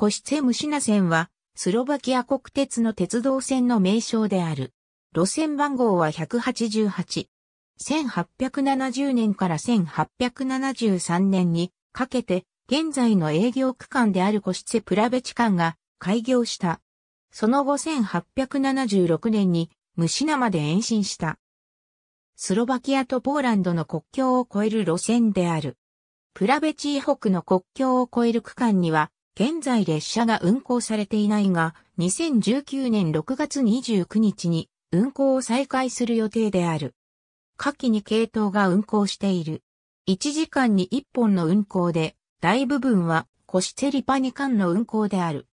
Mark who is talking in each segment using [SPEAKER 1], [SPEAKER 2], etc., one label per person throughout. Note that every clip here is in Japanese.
[SPEAKER 1] コシツェムシナ線は、スロバキア国鉄の鉄道線の名称
[SPEAKER 2] である。路線番号は188。1870年から1873年にかけて、現在の営業区間であるコシツェプラベチ間が開業した。その後1876年にムシナまで延伸した。スロバキアとポーランドの国境を越える路線である。プラベチー北の国境を越える区間には現在列車が運行されていないが、2019年6月29日に運行を再開する予定である。下記に系統が運行している。1時間に1本の運行で、大部分はコシチェリパニ間の運行である。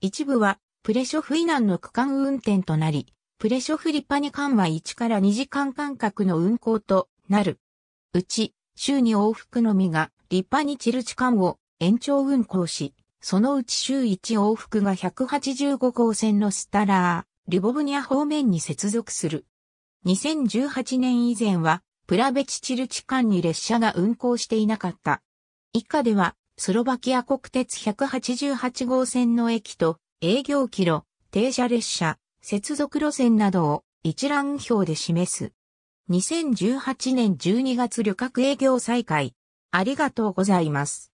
[SPEAKER 2] 一部はプレショフ以南の区間運転となり、プレショフリパニ間は1から2時間間隔の運行となる。うち、週に往復のみがリパニチルチ間を延長運行し、そのうち週1往復が185号線のスタラー、リボブニア方面に接続する。2018年以前は、プラベチチルチ間に列車が運行していなかった。以下では、スロバキア国鉄188号線の駅と営業キロ、停車列車、接続路線などを一覧表で示す。2018年12月旅
[SPEAKER 1] 客営業再開。ありがとうございます。